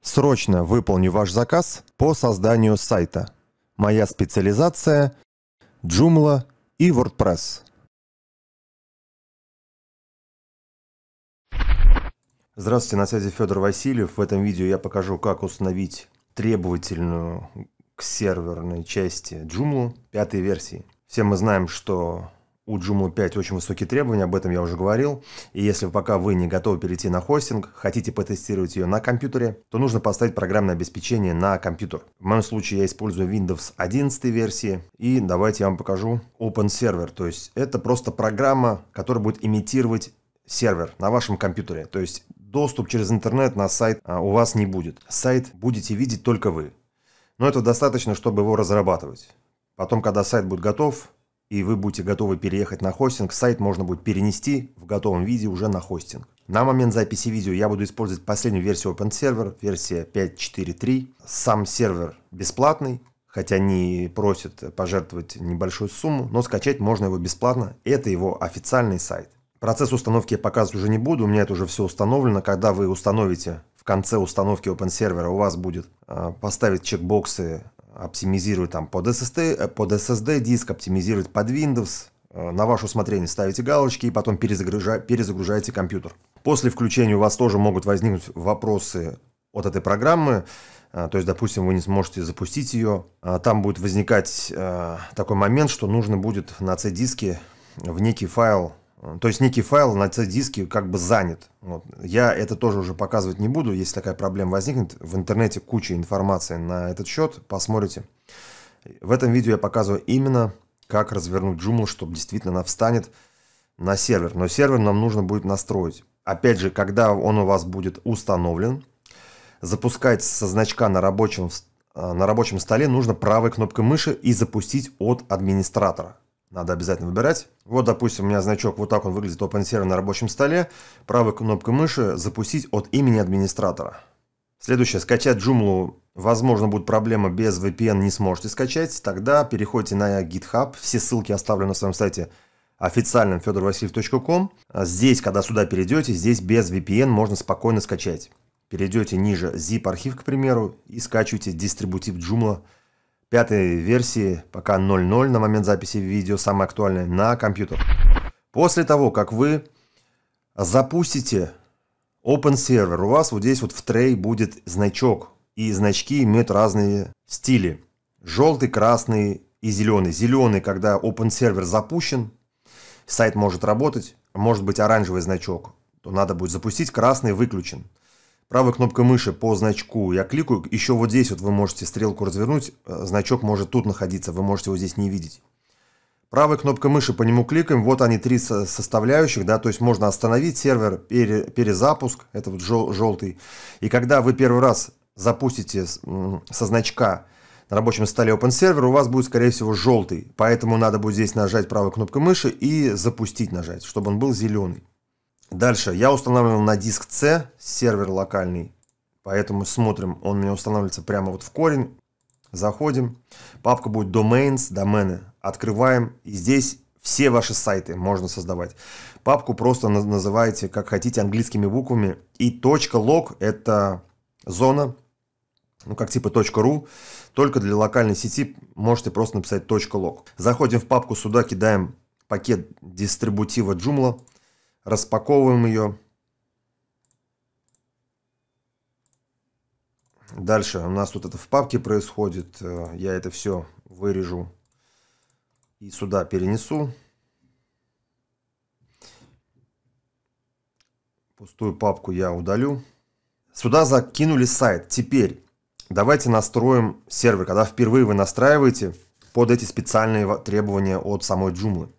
Срочно выполню ваш заказ по созданию сайта. Моя специализация – Joomla и WordPress. Здравствуйте, на связи Федор Васильев. В этом видео я покажу, как установить требовательную к серверной части Joomla пятой версии. Все мы знаем, что у Joomla 5 очень высокие требования, об этом я уже говорил. И если пока вы не готовы перейти на хостинг, хотите потестировать ее на компьютере, то нужно поставить программное обеспечение на компьютер. В моем случае я использую Windows 11 версии. И давайте я вам покажу Open Server. То есть это просто программа, которая будет имитировать сервер на вашем компьютере. То есть доступ через интернет на сайт а, у вас не будет. Сайт будете видеть только вы. Но этого достаточно, чтобы его разрабатывать. Потом, когда сайт будет готов, и вы будете готовы переехать на хостинг, сайт можно будет перенести в готовом виде уже на хостинг. На момент записи видео я буду использовать последнюю версию Open Server, версия 5.4.3. Сам сервер бесплатный, хотя не просят пожертвовать небольшую сумму, но скачать можно его бесплатно. Это его официальный сайт. Процесс установки я показывать уже не буду, у меня это уже все установлено. Когда вы установите в конце установки Open Server, у вас будет э, поставить чекбоксы оптимизирует там под SSD, э, под SSD диск, оптимизирует под Windows. Э, на ваше усмотрение ставите галочки и потом перезагружа, перезагружаете компьютер. После включения у вас тоже могут возникнуть вопросы от этой программы. Э, то есть, допустим, вы не сможете запустить ее. Там будет возникать такой момент, что нужно будет на C-диске в некий файл Э, то есть некий файл на C-диске как бы занят. Вот. Я это тоже уже показывать не буду, если такая проблема возникнет. В интернете куча информации на этот счет, посмотрите. В этом видео я показываю именно, как развернуть Joomla, чтобы действительно она встанет на сервер. Но сервер нам нужно будет настроить. Опять же, когда он у вас будет установлен, запускать со значка на рабочем, э, на рабочем столе нужно правой кнопкой мыши и запустить от администратора надо обязательно выбирать. Вот, допустим, у меня значок, вот так он выглядит, OpenServer на рабочем столе. Правой кнопкой мыши «Запустить от имени администратора». Следующее, скачать Joomla, возможно, будет проблема, без VPN не сможете скачать. Тогда переходите на GitHub, все ссылки оставлю на своем сайте официальном fedorvasiliev.com. Здесь, когда сюда перейдете, здесь без VPN можно спокойно скачать. Перейдете ниже zip-архив, к примеру, и скачивайте дистрибутив Joomla пятой версии, пока 0.0 на момент записи видео, самое актуальное, на компьютер. После того, как вы запустите Open Server, у вас вот здесь вот в трей будет значок. И значки имеют разные стили. Желтый, красный и зеленый. Зеленый, когда Open Server запущен, сайт может работать. Может быть оранжевый значок, то надо будет запустить, красный выключен правой кнопкой мыши по значку я кликаю, еще вот здесь вот вы можете стрелку развернуть, э, значок может тут находиться, вы можете его здесь не видеть. Правой кнопкой мыши по нему кликаем, вот они три составляющих, да, то есть можно остановить сервер, пере, перезапуск, это вот жел, желтый. И когда вы первый раз запустите со значка на рабочем столе Open Server, у вас будет, скорее всего, желтый, поэтому надо будет здесь нажать правой кнопкой мыши и запустить нажать, чтобы он был зеленый. Дальше. Я устанавливал на диск C сервер локальный. Поэтому смотрим. Он у меня устанавливается прямо вот в корень. Заходим. Папка будет domains, домены. Открываем. И здесь все ваши сайты можно создавать. Папку просто называете как хотите английскими буквами. И .log это зона, ну как типа .ru, только для локальной сети можете просто написать .log. Заходим в папку сюда, кидаем пакет дистрибутива Joomla. Распаковываем ее. Дальше у нас тут это в папке происходит. Э, я это все вырежу и сюда перенесу. Пустую папку я удалю. Сюда закинули сайт. Теперь давайте настроим сервер. Когда впервые вы настраиваете под эти специальные требования от самой Joomla.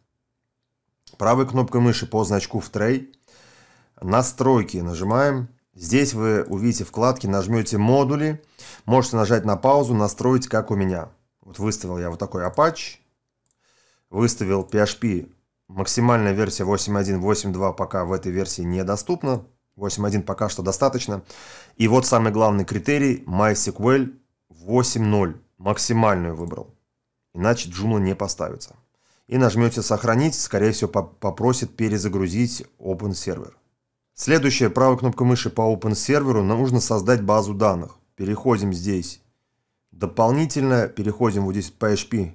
Правой кнопкой мыши по значку в трей. Настройки нажимаем. Здесь вы увидите вкладки, нажмете модули. Можете нажать на паузу, настроить, как у меня. Вот выставил я вот такой Apache. Выставил PHP. Максимальная версия 8.1, 8.2 пока в этой версии недоступна. 8.1 пока что достаточно. И вот самый главный критерий MySQL 8.0. Максимальную выбрал. Иначе Joomla не поставится и нажмете «Сохранить», скорее всего, попросит перезагрузить Open Server. Следующая правой кнопкой мыши по Open Server нужно создать базу данных. Переходим здесь. Дополнительно переходим вот здесь в PHP.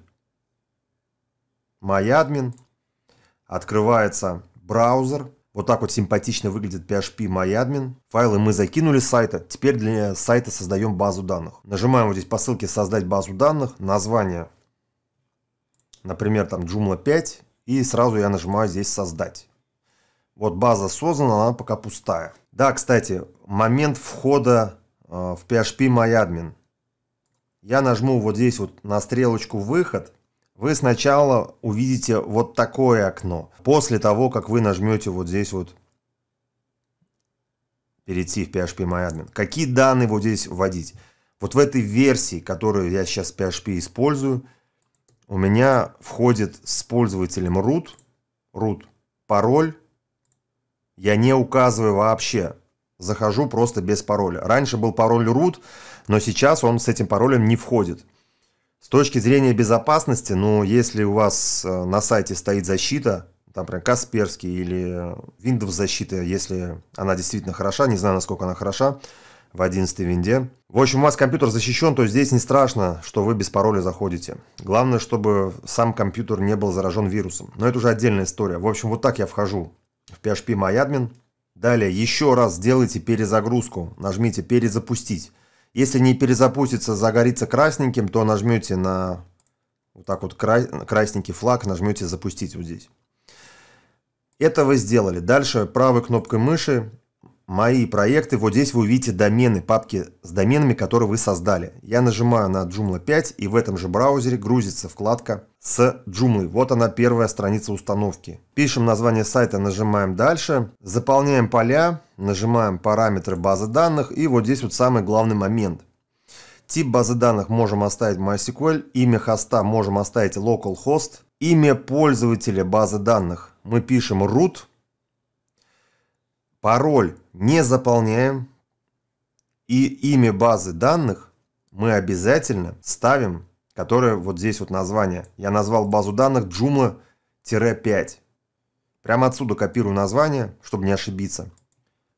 MyAdmin. Открывается браузер. Вот так вот симпатично выглядит PHP MyAdmin. Файлы мы закинули с сайта. Теперь для сайта создаем базу данных. Нажимаем вот здесь по ссылке «Создать базу данных». Название например, там Joomla 5, и сразу я нажимаю здесь «Создать». Вот база создана, она пока пустая. Да, кстати, момент входа э, в PHP MyAdmin. Я нажму вот здесь вот на стрелочку «Выход», вы сначала увидите вот такое окно. После того, как вы нажмете вот здесь вот перейти в PHP MyAdmin. Какие данные вот здесь вводить? Вот в этой версии, которую я сейчас в PHP использую, у меня входит с пользователем root, root пароль. Я не указываю вообще. Захожу просто без пароля. Раньше был пароль root, но сейчас он с этим паролем не входит. С точки зрения безопасности, ну, если у вас э, на сайте стоит защита, там прям Касперский или э, Windows защита, если она действительно хороша, не знаю, насколько она хороша, в 11 винде. В общем, у вас компьютер защищен, то здесь не страшно, что вы без пароля заходите. Главное, чтобы сам компьютер не был заражен вирусом. Но это уже отдельная история. В общем, вот так я вхожу в PHP MyAdmin. Далее еще раз сделайте перезагрузку. Нажмите «Перезапустить». Если не перезапустится, загорится красненьким, то нажмете на вот так вот красненький флаг, нажмете «Запустить» вот здесь. Это вы сделали. Дальше правой кнопкой мыши мои проекты, вот здесь вы увидите домены, папки с доменами, которые вы создали. Я нажимаю на Joomla 5 и в этом же браузере грузится вкладка с Joomla. Вот она первая страница установки. Пишем название сайта, нажимаем дальше, заполняем поля, нажимаем параметры базы данных и вот здесь вот самый главный момент. Тип базы данных можем оставить MySQL, имя хоста можем оставить localhost, имя пользователя базы данных мы пишем root, пароль не заполняем и имя базы данных мы обязательно ставим, которое вот здесь вот название. Я назвал базу данных Joomla-5. Прямо отсюда копирую название, чтобы не ошибиться.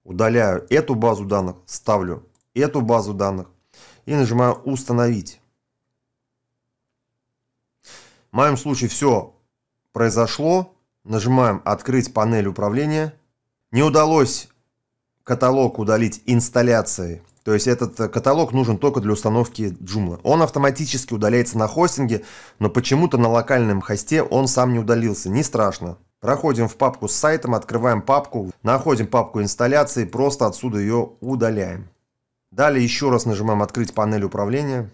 Удаляю эту базу данных, ставлю эту базу данных и нажимаю «Установить». В моем случае все произошло. Нажимаем «Открыть панель управления». Не удалось каталог удалить инсталляции. То есть этот э, каталог нужен только для установки Joomla. Он автоматически удаляется на хостинге, но почему-то на локальном хосте он сам не удалился. Не страшно. Проходим в папку с сайтом, открываем папку, находим папку инсталляции, просто отсюда ее удаляем. Далее еще раз нажимаем «Открыть панель управления».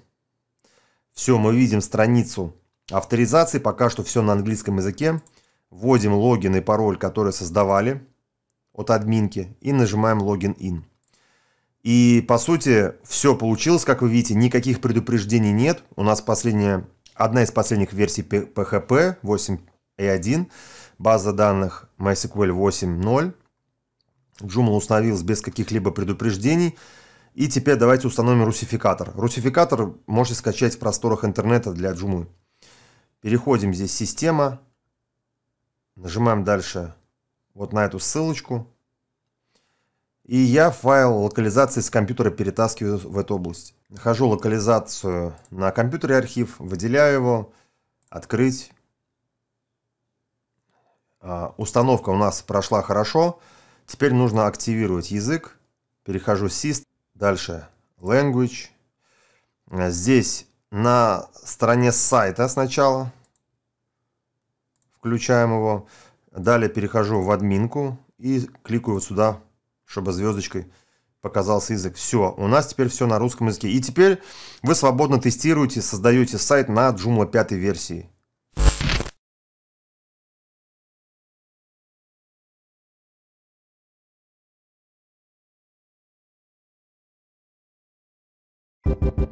Все, мы видим страницу авторизации, пока что все на английском языке. Вводим логин и пароль, которые создавали от админки и нажимаем логин in. И по сути все получилось, как вы видите, никаких предупреждений нет. У нас последняя, одна из последних версий PHP 8.1, база данных MySQL 8.0. Joomla установилась без каких-либо предупреждений. И теперь давайте установим русификатор. Русификатор можете скачать в просторах интернета для Joomla. Переходим здесь «Система». Нажимаем дальше вот на эту ссылочку. И я файл локализации с компьютера перетаскиваю в эту область. Нахожу локализацию на компьютере архив, выделяю его, открыть. А, установка у нас прошла хорошо. Теперь нужно активировать язык. Перехожу Sist, дальше Language. А, здесь на стороне сайта сначала включаем его. Далее перехожу в админку и кликаю вот сюда, чтобы звездочкой показался язык. Все, у нас теперь все на русском языке. И теперь вы свободно тестируете, создаете сайт на Joomla 5 версии. Thank you.